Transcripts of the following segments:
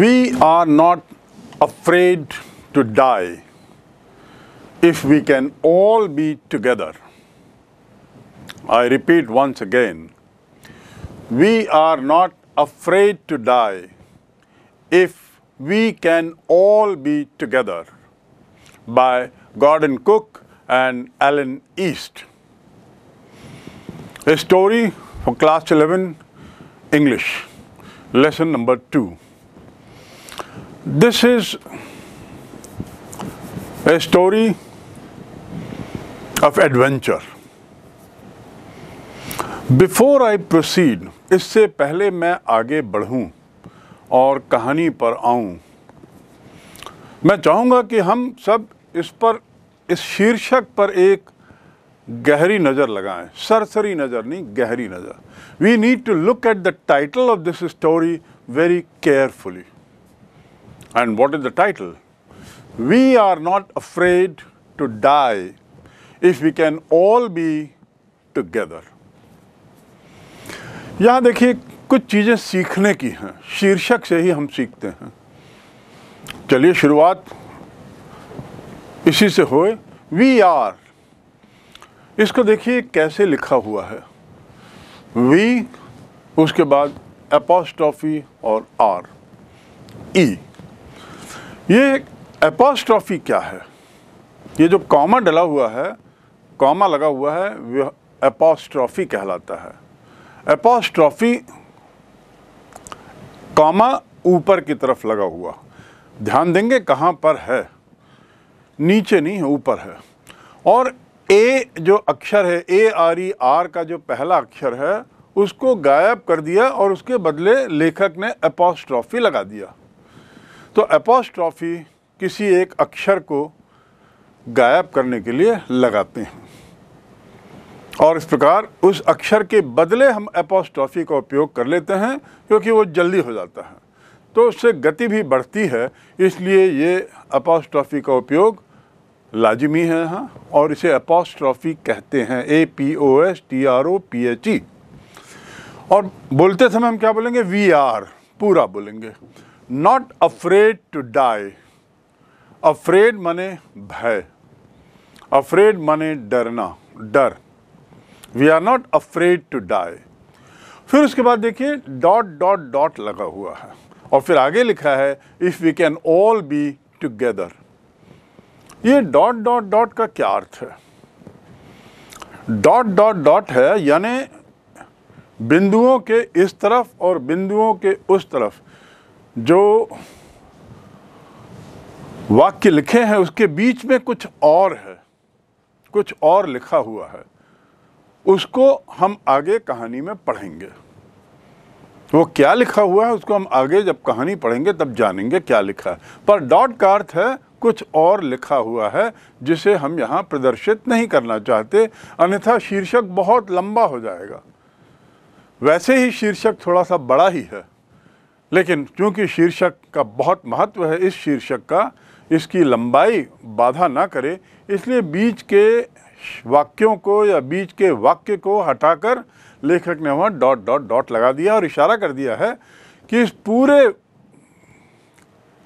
We are not afraid to die if we can all be together. I repeat once again, we are not afraid to die if we can all be together by Gordon Cook and Alan East. A story for class 11 English, lesson number 2. This is a story of adventure. Before I proceed इससे पहले मैं आगे बढ़ूं और कहानी पर आऊं मैं चाहूंगा कि हम सब इस पर इस शीर्षक पर एक गहरी नज़र लगाएं सरसरी नज़र नहीं गहरी नज़र we need to look at the title of this story very carefully And what is the title? We are not afraid to die if we can all be together. यहाँ देखिए कुछ चीज़ें सीखने की हैं शीर्षक से ही हम सीखते हैं चलिए शुरुआत इसी से होए वी आर इसको देखिए कैसे लिखा हुआ है वी उसके बाद एपोस्टॉफी और आर ई e. ये एपोस्ट्रॉफी क्या है ये जो कॉमा डला हुआ है कॉमा लगा हुआ है वह एपोस्ट्रॉफी कहलाता है एपोस्ट्रॉफी कॉमा ऊपर की तरफ लगा हुआ ध्यान देंगे कहाँ पर है नीचे नहीं है ऊपर है और ए जो अक्षर है ए आर ई आर का जो पहला अक्षर है उसको गायब कर दिया और उसके बदले लेखक ने एपोस्ट्रॉफी लगा दिया तो एपोस्ट्रॉफी किसी एक अक्षर को गायब करने के लिए लगाते हैं और इस प्रकार उस अक्षर के बदले हम एपोस्ट्रॉफी का उपयोग कर लेते हैं क्योंकि वो जल्दी हो जाता है तो उससे गति भी बढ़ती है इसलिए ये अपोस्ट्रॉफी का उपयोग लाजिमी है यहाँ और इसे अपोस्ट्रॉफी कहते हैं A P O S T R O P H E और बोलते समय हम क्या बोलेंगे वी आर पूरा बोलेंगे not afraid to die afraid मने भय अफ्रेड मने डरना डर we are not afraid to die फिर उसके बाद देखिए डॉट डॉट डॉट लगा हुआ है और फिर आगे लिखा है if we can all be together ये डॉट डॉट डॉट का क्या अर्थ है डॉट डॉट डॉट है यानी बिंदुओं के इस तरफ और बिंदुओं के उस तरफ जो वाक्य लिखे हैं उसके बीच में कुछ और है कुछ और लिखा हुआ है उसको हम आगे कहानी में पढ़ेंगे वो क्या लिखा हुआ है उसको हम आगे जब कहानी पढ़ेंगे तब जानेंगे क्या लिखा है पर डॉट का अर्थ है कुछ और लिखा हुआ है जिसे हम यहाँ प्रदर्शित नहीं करना चाहते अन्यथा शीर्षक बहुत लंबा हो जाएगा वैसे ही शीर्षक थोड़ा सा बड़ा ही है लेकिन क्योंकि शीर्षक का बहुत महत्व है इस शीर्षक का इसकी लंबाई बाधा ना करे इसलिए बीच के वाक्यों को या बीच के वाक्य को हटाकर लेखक ने वहाँ डॉट डॉट डॉट लगा दिया और इशारा कर दिया है कि इस पूरे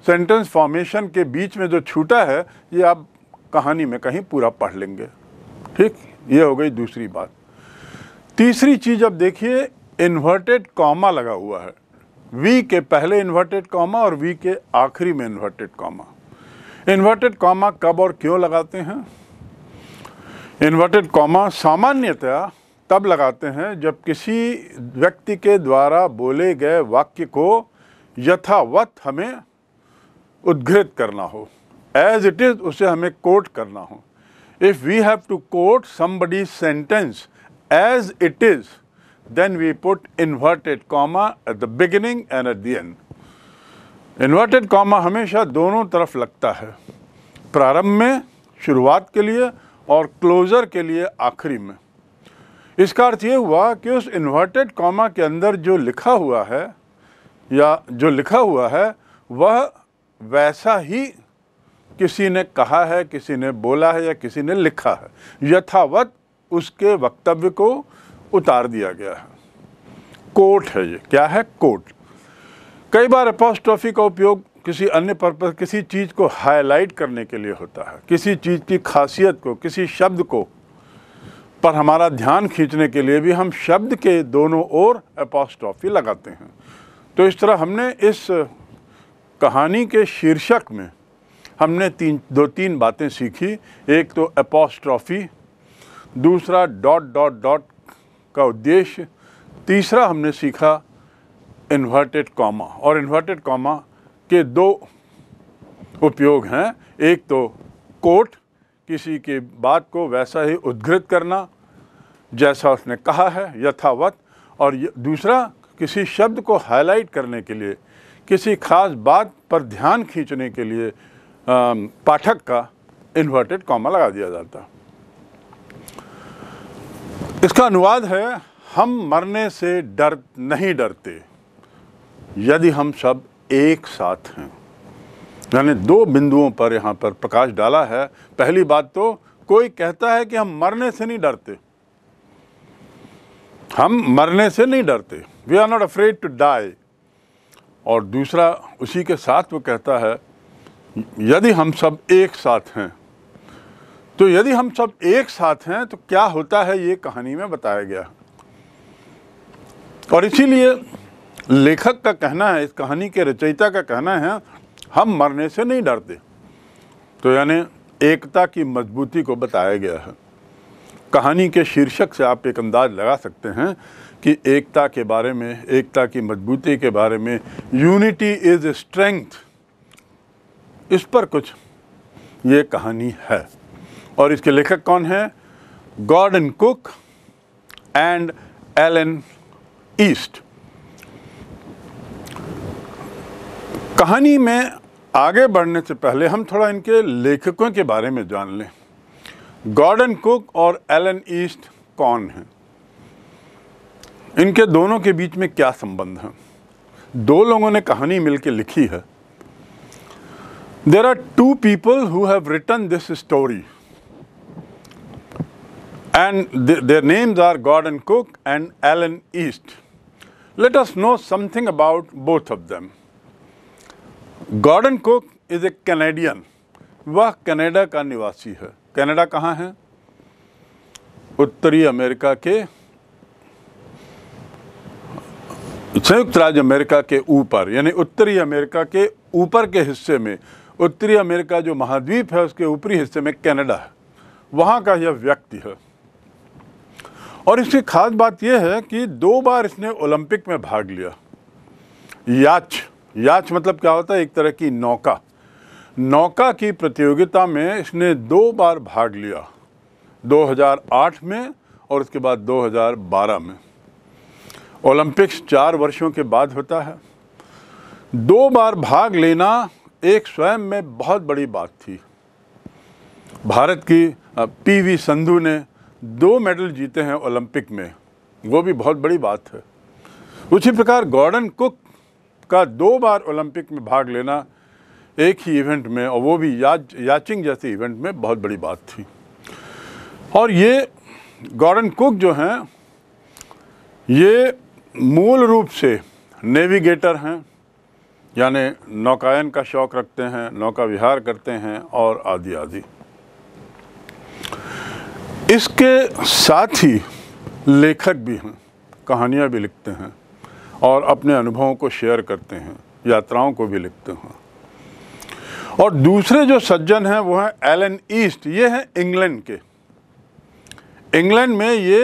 सेंटेंस फॉर्मेशन के बीच में जो छूटा है ये आप कहानी में कहीं पूरा पढ़ लेंगे ठीक ये हो गई दूसरी बात तीसरी चीज़ अब देखिए इन्वर्टेड कॉमा लगा हुआ है वी के पहले इन्वर्टेड कॉमा और वी के आखिरी में इन्वर्टेड कॉमा इन्वर्टेड कॉमा कब और क्यों लगाते हैं इन्वर्टेड कॉमा सामान्यतः तब लगाते हैं जब किसी व्यक्ति के द्वारा बोले गए वाक्य को यथावत हमें उद्घृत करना हो एज इट इज़ उसे हमें कोट करना हो if we have to quote somebody sentence as it is then we put inverted comma at the beginning and at the end. Inverted comma हमेशा दोनों तरफ लगता है प्रारंभ में शुरुआत के लिए और क्लोज़र के लिए आखिरी में इसका अर्थ ये हुआ कि उस इन्वर्टेड कॉमा के अंदर जो लिखा हुआ है या जो लिखा हुआ है वह वैसा ही किसी ने कहा है किसी ने बोला है या किसी ने लिखा है यथावत उसके वक्तव्य को उतार दिया गया है कोट है ये क्या है कोट कई बार अपोस्ट्रॉफी का उपयोग किसी अन्य पर्पज किसी चीज़ को हाईलाइट करने के लिए होता है किसी चीज़ की खासियत को किसी शब्द को पर हमारा ध्यान खींचने के लिए भी हम शब्द के दोनों ओर अपोस्ट्रॉफी लगाते हैं तो इस तरह हमने इस कहानी के शीर्षक में हमने तीन दो तीन बातें सीखी एक तो अपोस्ट्रॉफी दूसरा डॉट डॉट डॉट का उद्देश्य तीसरा हमने सीखा इन्वर्टेड कॉमा और इन्वर्टेड कॉमा के दो उपयोग हैं एक तो कोट किसी के बात को वैसा ही उद्घृत करना जैसा उसने कहा है यथावत और दूसरा किसी शब्द को हाईलाइट करने के लिए किसी खास बात पर ध्यान खींचने के लिए पाठक का इन्वर्टेड कॉमा लगा दिया जाता इसका अनुवाद है हम मरने से डर नहीं डरते यदि हम सब एक साथ हैं यानी दो बिंदुओं पर यहाँ पर प्रकाश डाला है पहली बात तो कोई कहता है कि हम मरने से नहीं डरते हम मरने से नहीं डरते we are not afraid to die और दूसरा उसी के साथ वो कहता है यदि हम सब एक साथ हैं तो यदि हम सब एक साथ हैं तो क्या होता है ये कहानी में बताया गया और इसीलिए लेखक का कहना है इस कहानी के रचयिता का कहना है हम मरने से नहीं डरते तो यानी एकता की मजबूती को बताया गया है कहानी के शीर्षक से आप एक अंदाज लगा सकते हैं कि एकता के बारे में एकता की मजबूती के बारे में यूनिटी इज़ स्ट्रेंथ इस पर कुछ ये कहानी है और इसके लेखक कौन हैं Gordon Cook and Alan East कहानी में आगे बढ़ने से पहले हम थोड़ा इनके लेखकों के बारे में जान लें गॉर्डन कुक और एलन ईस्ट कौन हैं इनके दोनों के बीच में क्या संबंध है दो लोगों ने कहानी मिलकर लिखी है there are two people who have written this story and th their names are Gordon Cook and Alan East. Let us know something about both of them. Gordon Cook is a Canadian. वह Canada का निवासी है Canada कहाँ है उत्तरी America के संयुक्त राज्य अमेरिका के ऊपर यानी उत्तरी अमेरिका के ऊपर के हिस्से में उत्तरी अमेरिका जो महाद्वीप है उसके ऊपरी हिस्से में कनाडा है वहाँ का यह व्यक्ति है और इसकी ख़ास बात यह है कि दो बार इसने ओलंपिक में भाग लिया याच याच मतलब क्या होता है एक तरह की नौका नौका की प्रतियोगिता में इसने दो बार भाग लिया 2008 में और उसके बाद 2012 में ओलंपिक्स चार वर्षों के बाद होता है दो बार भाग लेना एक स्वयं में बहुत बड़ी बात थी भारत की पीवी संधू ने दो मेडल जीते हैं ओलंपिक में वो भी बहुत बड़ी बात है उसी प्रकार गॉर्डन कुक का दो बार ओलंपिक में भाग लेना एक ही इवेंट में और वो भी याच याचिंग जैसे इवेंट में बहुत बड़ी बात थी और ये गॉर्डन कुक जो हैं ये मूल रूप से नेविगेटर हैं यानी नौकायन का शौक़ रखते हैं नौका विहार करते हैं और आदि आदि इसके साथ ही लेखक भी हैं कहानियाँ भी लिखते हैं और अपने अनुभवों को शेयर करते हैं यात्राओं को भी लिखते हैं और दूसरे जो सज्जन हैं वो हैं एलन ईस्ट ये हैं इंग्लैंड के इंग्लैंड में ये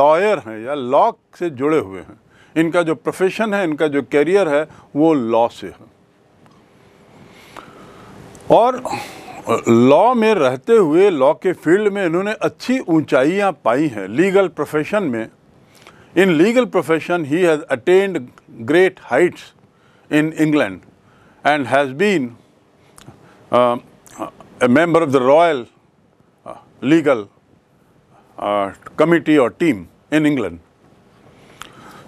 लॉयर हैं या लॉ से जुड़े हुए हैं इनका जो प्रोफेशन है इनका जो करियर है वो लॉ से है और लॉ में रहते हुए लॉ के फील्ड में इन्होंने अच्छी ऊंचाइयां पाई हैं लीगल प्रोफेशन में in legal profession he has attained great heights in England and has been member of the royal legal committee और team in England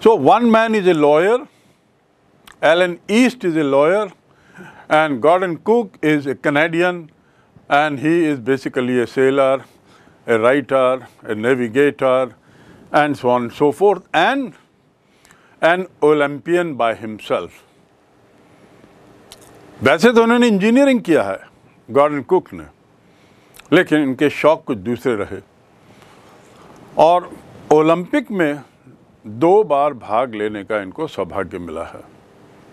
so one man is a lawyer Alan East is a lawyer and Gordon Cook is a Canadian and he is basically a sailor, a writer, a navigator, and so on and so forth, and an Olympian by himself. वैसे तो उन्होंने engineering किया है Gordon cook ने लेकिन इनके शौक कुछ दूसरे रहे और ओलंपिक में दो बार भाग लेने का इनको सौभाग्य मिला है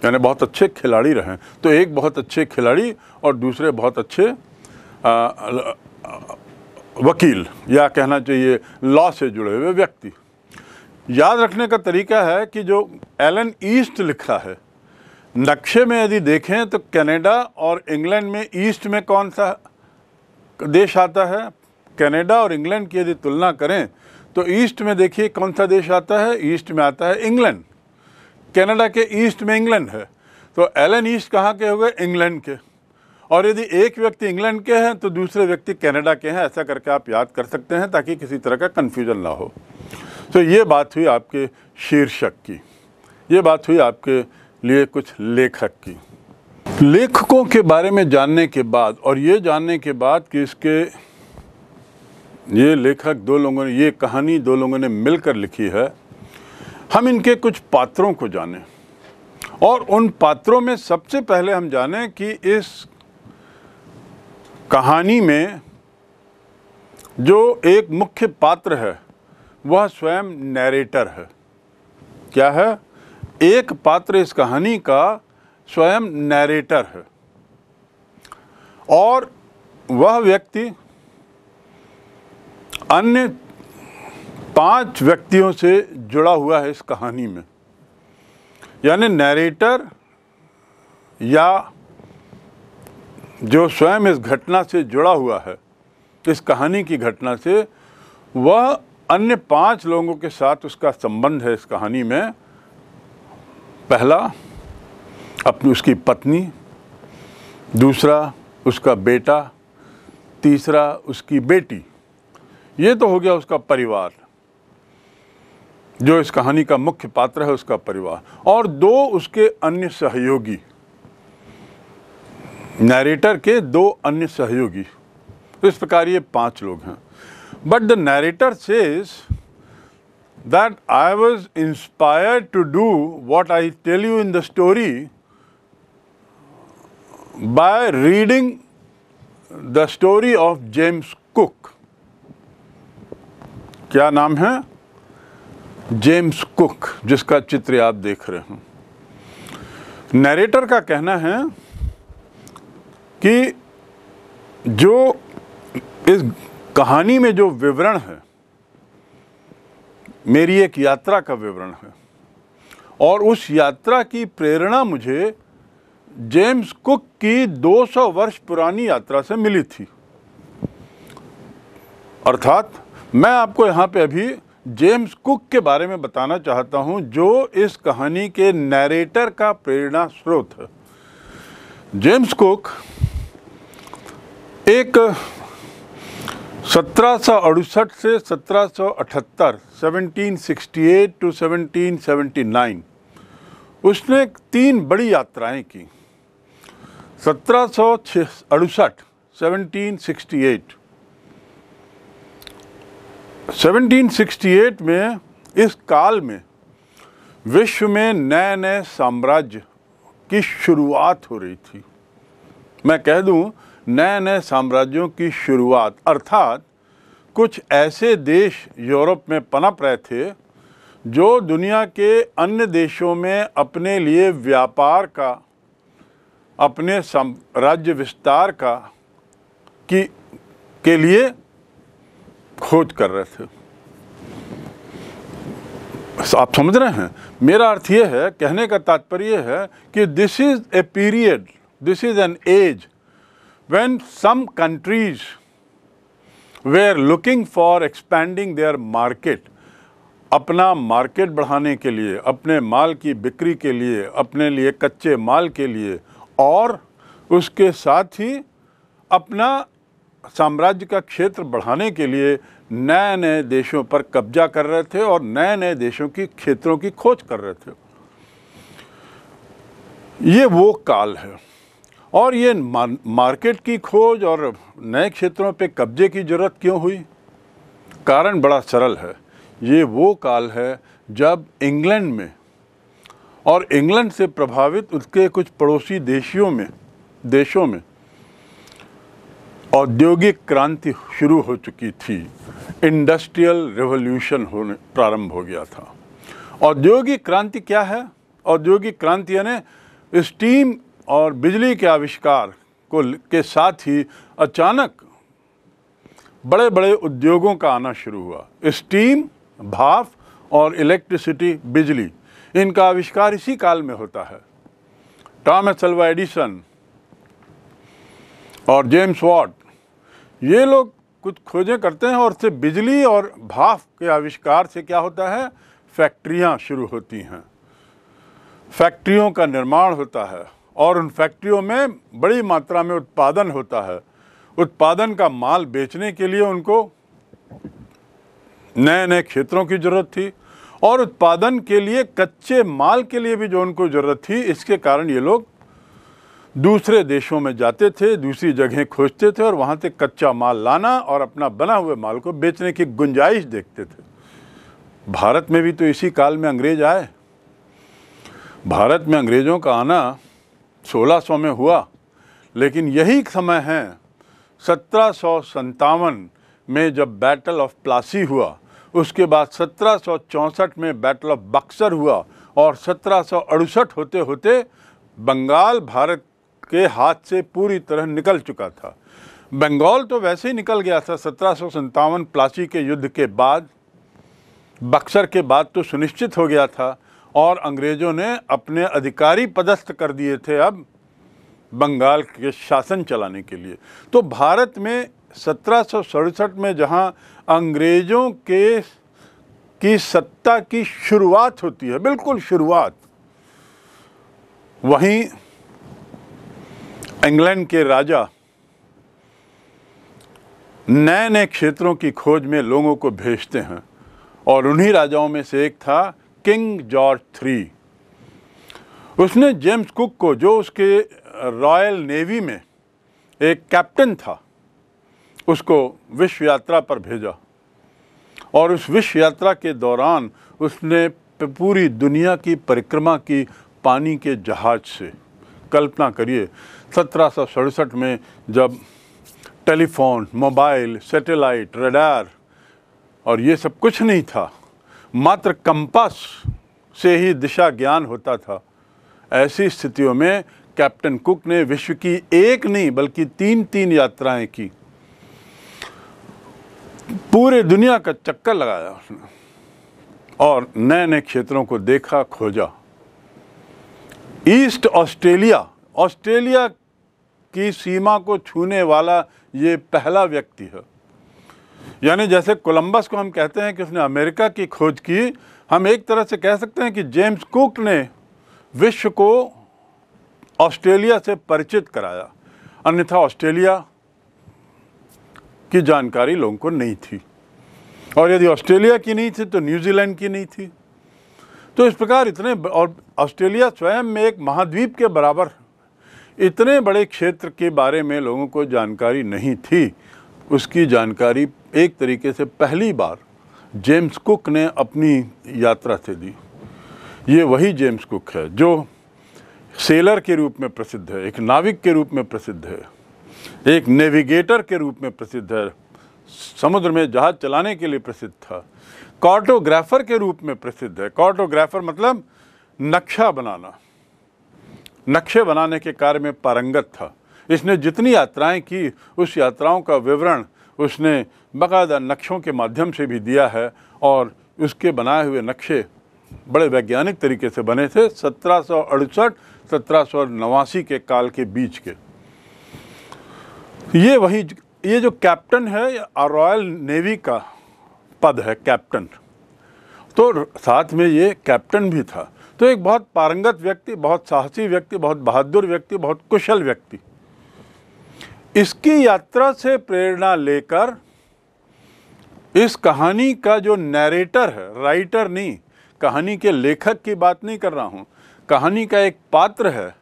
यानी बहुत अच्छे खिलाड़ी रहे तो एक बहुत अच्छे खिलाड़ी और दूसरे बहुत अच्छे वकील या कहना चाहिए लॉ से जुड़े हुए व्यक्ति याद रखने का तरीका है कि जो एलन ईस्ट लिखा है नक्शे में यदि देखें तो कनाडा और इंग्लैंड में ईस्ट में कौन सा देश आता है कनाडा और इंग्लैंड की यदि तुलना करें तो ईस्ट में देखिए कौन सा देश आता है ईस्ट में आता है इंग्लैंड कनाडा के ईस्ट में इंग्लैंड है तो एलन ईस्ट कहाँ के हो गए इंग्लैंड के और यदि एक व्यक्ति इंग्लैंड के हैं तो दूसरे व्यक्ति कनाडा के हैं ऐसा करके आप याद कर सकते हैं ताकि किसी तरह का कन्फ्यूजन ना हो तो ये बात हुई आपके शीर्षक की ये बात हुई आपके लिए कुछ लेखक की लेखकों के बारे में जानने के बाद और ये जानने के बाद कि इसके ये लेखक दो लोगों ने ये कहानी दो लोगों ने मिलकर लिखी है हम इनके कुछ पात्रों को जानें और उन पात्रों में सबसे पहले हम जानें कि इस कहानी में जो एक मुख्य पात्र है वह स्वयं नैरेटर है क्या है एक पात्र इस कहानी का स्वयं नैरेटर है और वह व्यक्ति अन्य पांच व्यक्तियों से जुड़ा हुआ है इस कहानी में यानी नैरेटर या जो स्वयं इस घटना से जुड़ा हुआ है इस कहानी की घटना से वह अन्य पांच लोगों के साथ उसका संबंध है इस कहानी में पहला अपनी उसकी पत्नी दूसरा उसका बेटा तीसरा उसकी बेटी ये तो हो गया उसका परिवार जो इस कहानी का मुख्य पात्र है उसका परिवार और दो उसके अन्य सहयोगी नरेटर के दो अन्य सहयोगी तो इस प्रकार ये पांच लोग हैं but the narrator says that I was inspired to do what I tell you in the story by reading the story of James Cook क्या नाम है जेम्स कुक जिसका चित्र आप देख रहे हैं नरेटर का कहना है कि जो इस कहानी में जो विवरण है मेरी एक यात्रा का विवरण है और उस यात्रा की प्रेरणा मुझे जेम्स कुक की 200 वर्ष पुरानी यात्रा से मिली थी अर्थात मैं आपको यहाँ पे अभी जेम्स कुक के बारे में बताना चाहता हूँ जो इस कहानी के नरेटर का प्रेरणा स्रोत है जेम्स कुक एक सत्रह से सत्रह 1768 टू 1779 उसने तीन बड़ी यात्राएं की सत्रह सौ अड़सठ seventeen sixty eight seventeen sixty eight में इस काल में विश्व में नए नए साम्राज्य की शुरुआत हो रही थी मैं कह दूं नए नए साम्राज्यों की शुरुआत अर्थात कुछ ऐसे देश यूरोप में पनप रहे थे जो दुनिया के अन्य देशों में अपने लिए व्यापार का अपने राज्य विस्तार का की के लिए खोज कर रहे थे आप समझ रहे हैं मेरा अर्थ ये है कहने का तात्पर्य है कि this is a period this is an age when some countries were looking for expanding their market, अपना मार्केट बढ़ाने के लिए अपने माल की बिक्री के लिए अपने लिए कच्चे माल के लिए और उसके साथ ही अपना साम्राज्य का क्षेत्र बढ़ाने के लिए नए नए देशों पर कब्जा कर रहे थे और नए नए देशों की क्षेत्रों की खोज कर रहे थे ये वो काल है और ये मार्केट की खोज और नए क्षेत्रों पे कब्जे की जरूरत क्यों हुई कारण बड़ा सरल है ये वो काल है जब इंग्लैंड में और इंग्लैंड से प्रभावित उसके कुछ पड़ोसी देशियों में देशों में औद्योगिक क्रांति शुरू हो चुकी थी इंडस्ट्रियल रेवोल्यूशन होने प्रारंभ हो गया था औद्योगिक क्रांति क्या है औद्योगिक क्रांति यानी स्टीम और बिजली के आविष्कार को के साथ ही अचानक बड़े बड़े उद्योगों का आना शुरू हुआ स्टीम भाप और इलेक्ट्रिसिटी बिजली इनका आविष्कार इसी काल में होता है टॉमस सल्वा एडिसन और जेम्स वॉट ये लोग कुछ खोजें करते हैं और से बिजली और भाप के आविष्कार से क्या होता है फैक्ट्रियाँ शुरू होती हैं फैक्ट्रियों का निर्माण होता है और उन फैक्ट्रियों में बड़ी मात्रा में उत्पादन होता है उत्पादन का माल बेचने के लिए उनको नए नए क्षेत्रों की ज़रूरत थी और उत्पादन के लिए कच्चे माल के लिए भी जो उनको ज़रूरत थी इसके कारण ये लोग दूसरे देशों में जाते थे दूसरी जगहें खोजते थे और वहाँ से कच्चा माल लाना और अपना बना हुए माल को बेचने की गुंजाइश देखते थे भारत में भी तो इसी काल में अंग्रेज आए भारत में अंग्रेज़ों का आना सौ में हुआ लेकिन यही समय है सत्रह में जब बैटल ऑफ प्लासी हुआ उसके बाद सत्रह में बैटल ऑफ बक्सर हुआ और सत्रह होते होते बंगाल भारत के हाथ से पूरी तरह निकल चुका था बंगाल तो वैसे ही निकल गया था सत्रह प्लासी के युद्ध के बाद बक्सर के बाद तो सुनिश्चित हो गया था और अंग्रेज़ों ने अपने अधिकारी पदस्थ कर दिए थे अब बंगाल के शासन चलाने के लिए तो भारत में सत्रह में जहां अंग्रेज़ों के की सत्ता की शुरुआत होती है बिल्कुल शुरुआत वहीं इंग्लैंड के राजा नए नए क्षेत्रों की खोज में लोगों को भेजते हैं और उन्हीं राजाओं में से एक था किंग जॉर्ज थ्री उसने जेम्स कुक को जो उसके रॉयल नेवी में एक कैप्टन था उसको विश्व यात्रा पर भेजा और उस विश्व यात्रा के दौरान उसने पूरी दुनिया की परिक्रमा की पानी के जहाज से कल्पना करिए सत्रह में जब टेलीफोन मोबाइल सैटेलाइट रडार और ये सब कुछ नहीं था मात्र कंपास से ही दिशा ज्ञान होता था ऐसी स्थितियों में कैप्टन कुक ने विश्व की एक नहीं बल्कि तीन तीन यात्राएं की पूरे दुनिया का चक्कर लगाया उसने और नए नए क्षेत्रों को देखा खोजा ईस्ट ऑस्ट्रेलिया ऑस्ट्रेलिया की सीमा को छूने वाला ये पहला व्यक्ति है यानी जैसे कोलंबस को हम कहते हैं कि उसने अमेरिका की खोज की हम एक तरह से कह सकते हैं कि जेम्स कुक ने विश्व को ऑस्ट्रेलिया से परिचित कराया अन्यथा ऑस्ट्रेलिया की जानकारी लोगों को नहीं थी और यदि ऑस्ट्रेलिया की नहीं थी तो न्यूजीलैंड की नहीं थी तो इस प्रकार इतने और ऑस्ट्रेलिया स्वयं में एक महाद्वीप के बराबर इतने बड़े क्षेत्र के बारे में लोगों को जानकारी नहीं थी उसकी जानकारी एक तरीके से पहली बार जेम्स कुक ने अपनी यात्रा से दी ये वही जेम्स कुक है जो सेलर के रूप में प्रसिद्ध है एक नाविक के रूप में प्रसिद्ध है एक नेविगेटर के रूप में प्रसिद्ध है समुद्र में जहाज़ चलाने के लिए प्रसिद्ध था कार्टोग्राफर के रूप में प्रसिद्ध है कार्टोग्राफर मतलब नक्शा बनाना नक्शे बनाने के कार्य में पारंगत था इसने जितनी यात्राएं की उस यात्राओं का विवरण उसने बाकायदा नक्शों के माध्यम से भी दिया है और उसके बनाए हुए नक्शे बड़े वैज्ञानिक तरीके से बने थे सत्रह सौ अड़सठ सत्रह सौ नवासी के काल के बीच के ये वही ये जो कैप्टन है रॉयल नेवी का पद है कैप्टन तो साथ में ये कैप्टन भी था तो एक बहुत पारंगत व्यक्ति बहुत साहसी व्यक्ति बहुत बहादुर व्यक्ति बहुत कुशल व्यक्ति इसकी यात्रा से प्रेरणा लेकर इस कहानी का जो नैरेटर है राइटर नहीं कहानी के लेखक की बात नहीं कर रहा हूँ कहानी का एक पात्र है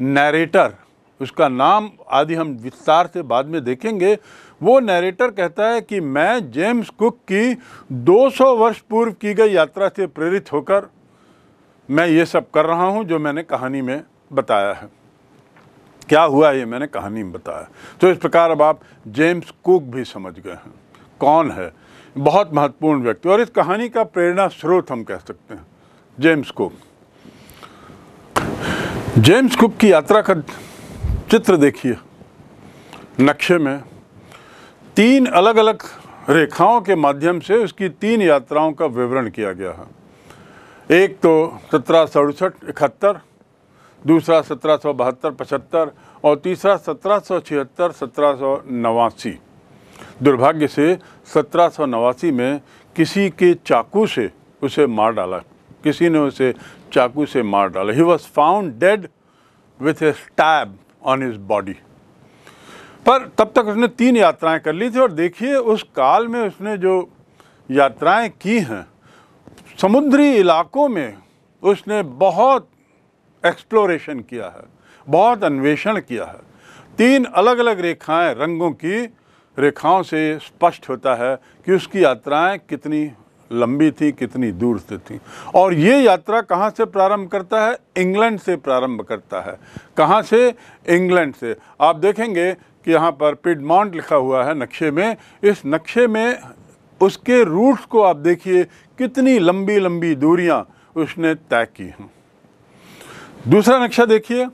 नैरेटर उसका नाम आदि हम विस्तार से बाद में देखेंगे वो नैरेटर कहता है कि मैं जेम्स कुक की 200 वर्ष पूर्व की गई यात्रा से प्रेरित होकर मैं ये सब कर रहा हूँ जो मैंने कहानी में बताया है क्या हुआ ये मैंने कहानी में बताया तो इस प्रकार अब आप जेम्स कुक भी समझ गए हैं कौन है बहुत महत्वपूर्ण व्यक्ति और इस कहानी का प्रेरणा स्रोत हम कह सकते हैं जेम्स कुक जेम्स कुक की यात्रा का चित्र देखिए नक्शे में तीन अलग अलग रेखाओं के माध्यम से उसकी तीन यात्राओं का विवरण किया गया है एक तो सत्रह सड़सठ इकहत्तर दूसरा सत्रह सौ बहत्तर पचहत्तर और तीसरा सत्रह सौ छिहत्तर सत्रह सौ नवासी दुर्भाग्य से सत्रह सौ नवासी में किसी के चाकू से उसे मार डाला किसी ने उसे चाकू से मार डाला he was found dead with a stab on his body पर तब तक उसने तीन यात्राएं कर ली थी और देखिए उस काल में उसने जो यात्राएं की हैं समुद्री इलाकों में उसने बहुत एक्सप्लोरेशन किया है बहुत अन्वेषण किया है तीन अलग अलग रेखाएं रंगों की रेखाओं से स्पष्ट होता है कि उसकी यात्राएं कितनी लंबी थी कितनी दूर से थी और ये यात्रा कहाँ से प्रारंभ करता है इंग्लैंड से प्रारंभ करता है कहाँ से इंग्लैंड से आप देखेंगे कि यहाँ पर पिडमाउंट लिखा हुआ है नक्शे में इस नक्शे में उसके रूट्स को आप देखिए कितनी लंबी लंबी दूरियाँ उसने तय की हैं दूसरा नक्शा देखिए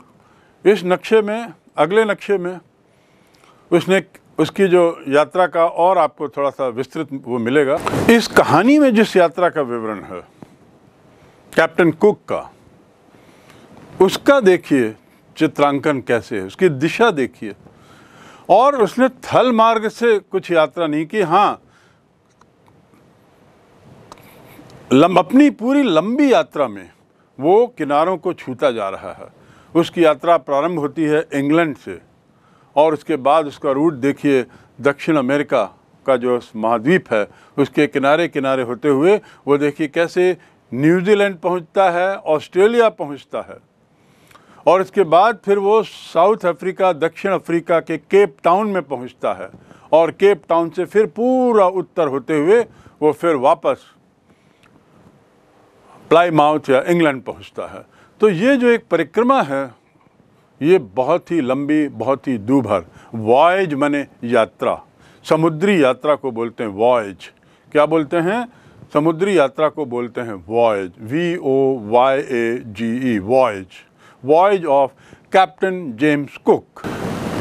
इस नक्शे में अगले नक्शे में उसने उसकी जो यात्रा का और आपको थोड़ा सा विस्तृत वो मिलेगा इस कहानी में जिस यात्रा का विवरण है कैप्टन कुक का उसका देखिए चित्रांकन कैसे है उसकी दिशा देखिए और उसने थल मार्ग से कुछ यात्रा नहीं की हाँ लंब, अपनी पूरी लंबी यात्रा में वो किनारों को छूता जा रहा है उसकी यात्रा प्रारंभ होती है इंग्लैंड से और उसके बाद उसका रूट देखिए दक्षिण अमेरिका का जो महाद्वीप है उसके किनारे किनारे होते हुए वो देखिए कैसे न्यूजीलैंड पहुंचता है ऑस्ट्रेलिया पहुंचता है और इसके बाद फिर वो साउथ अफ्रीका दक्षिण अफ्रीका के केप टाउन में पहुंचता है और केप टाउन से फिर पूरा उत्तर होते हुए वो फिर वापस प्लाई माउथ या इंग्लैंड पहुंचता है तो ये जो एक परिक्रमा है ये बहुत ही लंबी बहुत ही दूभर वॉयज मने यात्रा समुद्री यात्रा को बोलते हैं वॉयज क्या बोलते हैं समुद्री यात्रा को बोलते हैं voyage V O Y A G E voyage voyage of Captain James Cook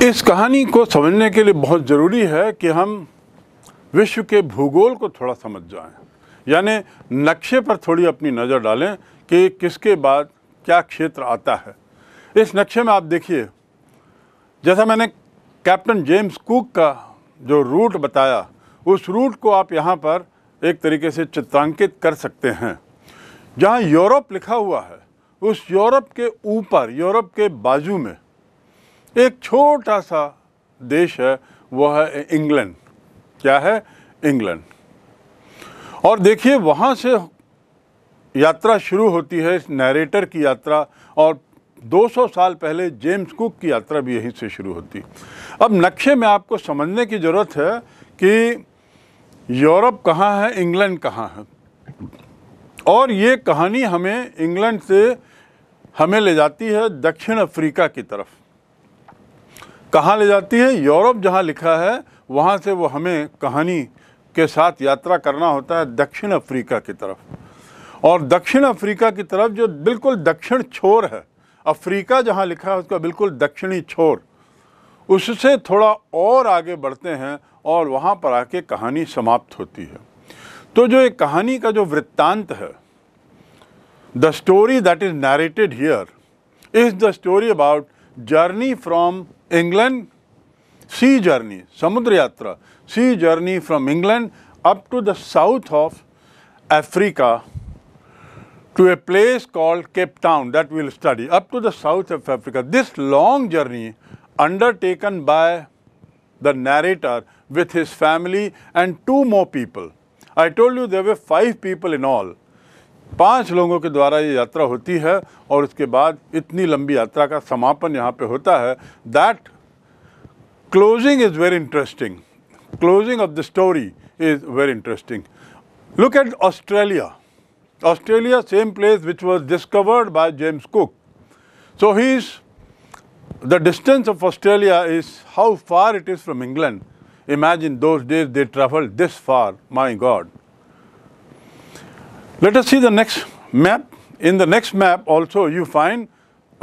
इस कहानी को समझने के लिए बहुत ज़रूरी है कि हम विश्व के भूगोल को थोड़ा समझ जाएं यानी नक्शे पर थोड़ी अपनी नज़र डालें कि किसके बाद क्या क्षेत्र आता है इस नक्शे में आप देखिए जैसा मैंने कैप्टन जेम्स कुक का जो रूट बताया उस रूट को आप यहाँ पर एक तरीके से चित्रांकित कर सकते हैं जहाँ यूरोप लिखा हुआ है उस यूरोप के ऊपर यूरोप के बाजू में एक छोटा सा देश है वह है इंग्लैंड क्या है इंग्लैंड और देखिए वहाँ से यात्रा शुरू होती है इस नरेटर की यात्रा और 200 साल पहले जेम्स कुक की यात्रा भी यहीं से शुरू होती अब नक्शे में आपको समझने की ज़रूरत है कि यूरोप कहाँ है इंग्लैंड कहाँ है और ये कहानी हमें इंग्लैंड से हमें ले जाती है दक्षिण अफ्रीका की तरफ कहाँ ले जाती है यूरोप जहाँ लिखा है वहाँ से वो हमें कहानी के साथ यात्रा करना होता है दक्षिण अफ्रीका की तरफ और दक्षिण अफ्रीका की तरफ जो बिल्कुल दक्षिण छोर है अफ्रीका जहाँ लिखा है उसका बिल्कुल दक्षिणी छोर उससे थोड़ा और आगे बढ़ते हैं और वहाँ पर आके कहानी समाप्त होती है तो जो एक कहानी का जो वृत्तांत है the story that is narrated here is the story about journey from England sea journey समुद्र यात्रा sea journey from England up to the south of Africa to a place called Cape Town that we'll study, up to the south of Africa. This long journey undertaken by the narrator with his family and two more people. I told you there were five people in all. पांच लोगों के द्वारा ये यात्रा होती है और उसके बाद इतनी लंबी यात्रा का समापन यहाँ पे होता है that closing is very interesting closing of the story is very interesting. Look at Australia. Australia, same place which was discovered by James Cook. So he's, the distance of Australia is how far it is from England. Imagine those days they traveled this far, my God. Let us see the next map. In the next map also you find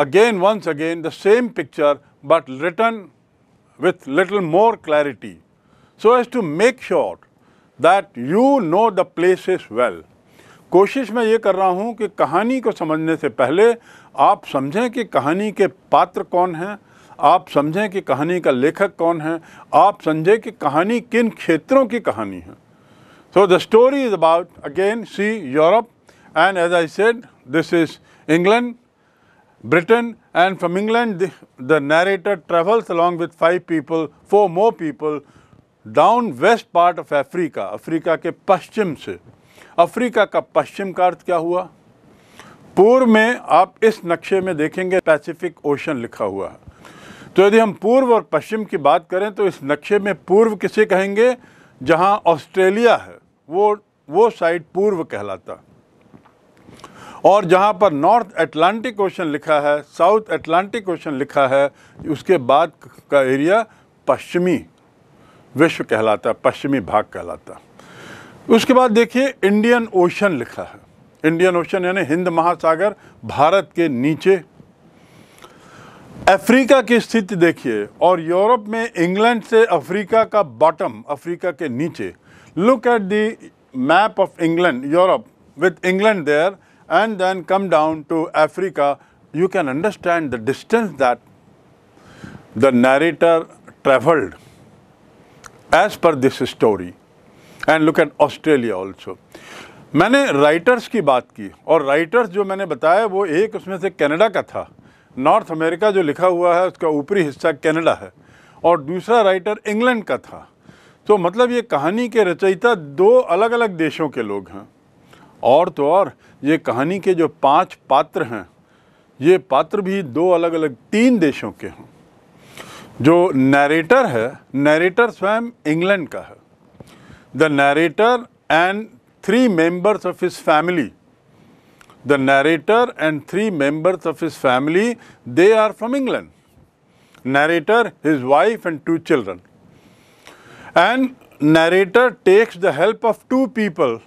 again once again the same picture but written with little more clarity. So as to make sure that you know the place is well कोशिश मैं ये कर रहा हूँ कि कहानी को समझने से पहले आप समझें कि कहानी के पात्र कौन हैं आप समझें कि कहानी का लेखक कौन है आप समझें कि कहानी किन क्षेत्रों की कहानी है so the story is about again sea Europe and as I said this is England Britain and from England the narrator travels along with five people four more people down west part of Africa Africa के पश्चिम से Africa का पश्चिम का अर्थ क्या हुआ पूर्व में आप इस नक्शे में देखेंगे पैसिफिक ओशन लिखा हुआ है तो यदि हम पूर्व और पश्चिम की बात करें तो इस नक्शे में पूर्व किसे कहेंगे जहां ऑस्ट्रेलिया है वो वो साइड पूर्व कहलाता और जहां पर नॉर्थ एटलांटिक ओशन लिखा है साउथ एटलांटिक ओशन लिखा है उसके बाद का एरिया पश्चिमी विश्व कहलाता पश्चिमी भाग कहलाता उसके बाद देखिए इंडियन ओशन लिखा है इंडियन ओशन यानी हिंद महासागर भारत के नीचे अफ्रीका की स्थिति देखिए और यूरोप में इंग्लैंड से अफ्रीका का बॉटम अफ्रीका के नीचे look at the map of England Europe with England there and then come down to Africa you can understand the distance that the narrator travelled as per this story and look at Australia also मैंने writers की बात की और writers जो मैंने बताया वो एक उसमें से कनाडा का था नॉर्थ अमेरिका जो लिखा हुआ है उसका ऊपरी हिस्सा कनाडा है और दूसरा राइटर इंग्लैंड का था तो मतलब ये कहानी के रचयिता दो अलग अलग देशों के लोग हैं और तो और ये कहानी के जो पांच पात्र हैं ये पात्र भी दो अलग अलग तीन देशों के हैं जो नरेटर है नरेटर स्वयं इंग्लैंड का है the narrator and three members of his family the narrator and three members of his family they are from England narrator his wife and two children and narrator takes the help of two people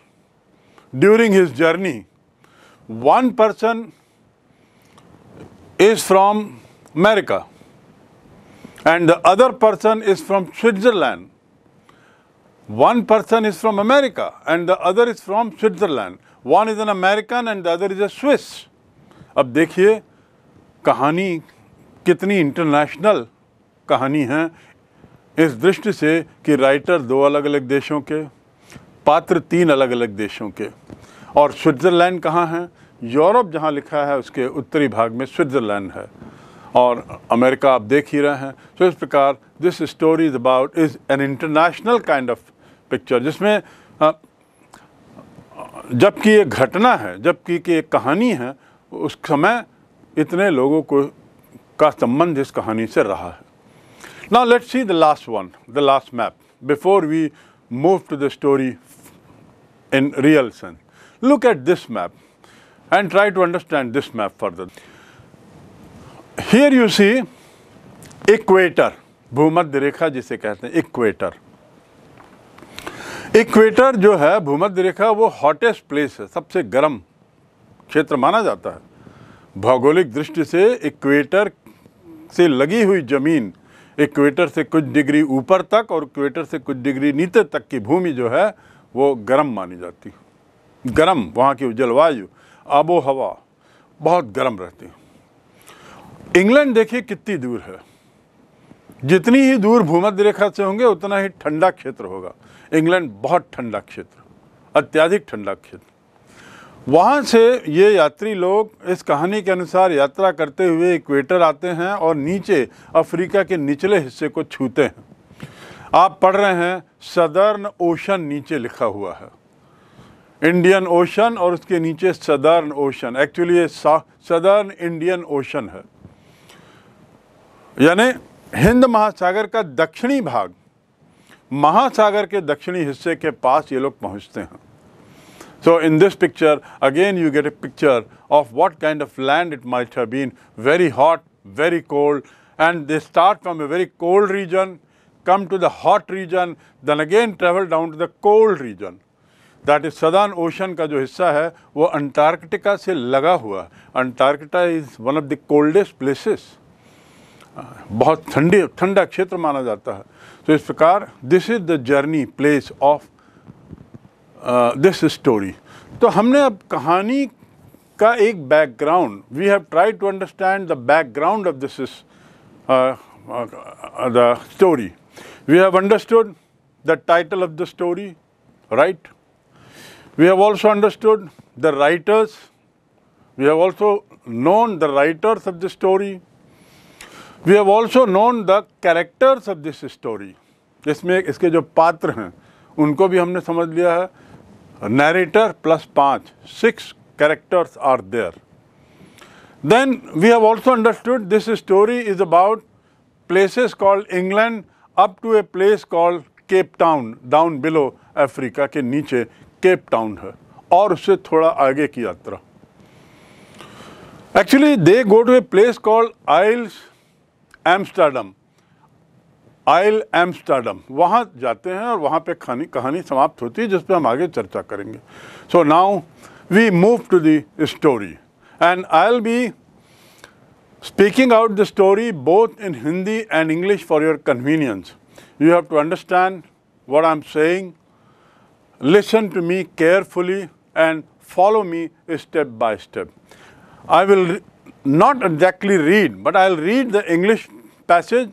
during his journey one person is from America and the other person is from Switzerland. One person is from America and the other is from Switzerland. One is an American and the other is a Swiss. अब देखिए कहानी कितनी international कहानी है इस दृष्टि से कि राइटर दो अलग अलग देशों के पात्र तीन अलग अलग देशों के और स्विट्ज़रलैंड कहाँ है यूरोप जहाँ लिखा है उसके उत्तरी भाग में स्विट्ज़रलैंड है और अमेरिका आप देख ही रहे हैं तो इस प्रकार this story is about is an international kind of picture जिसमें जबकि ये घटना है जबकि कि एक कहानी है उस समय इतने लोगों को का संबंध इस कहानी से रहा है now let's see the last one the last map before we move to the story in real sense look at this map and try to understand this map further here you see equator भूमध्य रेखा जिसे कहते हैं equator equator जो है भूमध्य रेखा वो hottest place है सबसे गर्म क्षेत्र माना जाता है भौगोलिक दृष्टि से इक्वेटर से लगी हुई ज़मीन इक्वेटर से कुछ डिग्री ऊपर तक और इक्वेटर से कुछ डिग्री नीचे तक की भूमि जो है वो गर्म मानी जाती है गर्म वहाँ की जलवायु आबोहवा बहुत गर्म रहती है इंग्लैंड देखिए कितनी दूर है जितनी ही दूर भूमध्य रेखा से होंगे उतना ही ठंडा क्षेत्र होगा इंग्लैंड बहुत ठंडा क्षेत्र अत्याधिक ठंडा क्षेत्र वहाँ से ये यात्री लोग इस कहानी के अनुसार यात्रा करते हुए इक्वेटर आते हैं और नीचे अफ्रीका के निचले हिस्से को छूते हैं आप पढ़ रहे हैं सदर्न ओशन नीचे लिखा हुआ है इंडियन ओशन और उसके नीचे सदर्न ओशन एक्चुअली ये सदर्न इंडियन ओशन है यानी हिंद महासागर का दक्षिणी भाग महासागर के दक्षिणी हिस्से के पास ये लोग पहुंचते हैं so in this picture again you get a picture of what kind of land it might have been very hot very cold and they start from a very cold region come to the hot region then again travel down to the cold region that is southern ocean का जो हिस्सा है वो Antarctica से लगा हुआ है Antarctica is one of the coldest places बहुत ठंडे ठंडा क्षेत्र माना जाता है तो इस प्रकार this is the journey place of this story तो हमने अब कहानी का एक background we have try to understand the background of this is the story we have understood the title of the story right we have also understood the writers we have also known the writers of the story we have also known the characters of this story इसमें इसके जो पात्र हैं उनको भी हमने समझ लिया है नरेटर प्लस पाँच six characters are there then we have also understood this story is about places called England up to a place called Cape Town down below Africa के नीचे केप टाउन है और उससे थोड़ा आगे की यात्रा actually they go to a place called isles Amsterdam isle Amsterdam वहाँ जाते हैं और वहाँ पे खानी कहानी समाप्त होती है जिस पर हम आगे चर्चा करेंगे so now we move to the story and I'll be speaking out the story both in Hindi and English for your convenience you have to understand what I am saying listen to me carefully and follow me step by step I will not exactly read, but I'll read the English passage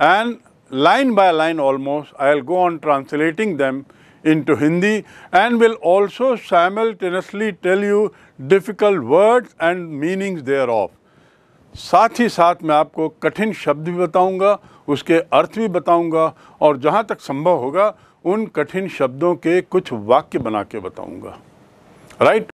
and line by line almost, I'll go on translating them into Hindi and will also simultaneously tell you difficult words and meanings thereof. साथ ही साथ मैं आपको कठिन शब्द भी बताऊंगा, उसके अर्थ भी बताऊंगा और जहां तक संभव होगा उन कठिन शब्दों के कुछ वाक्य बना के बताऊंगा, राइट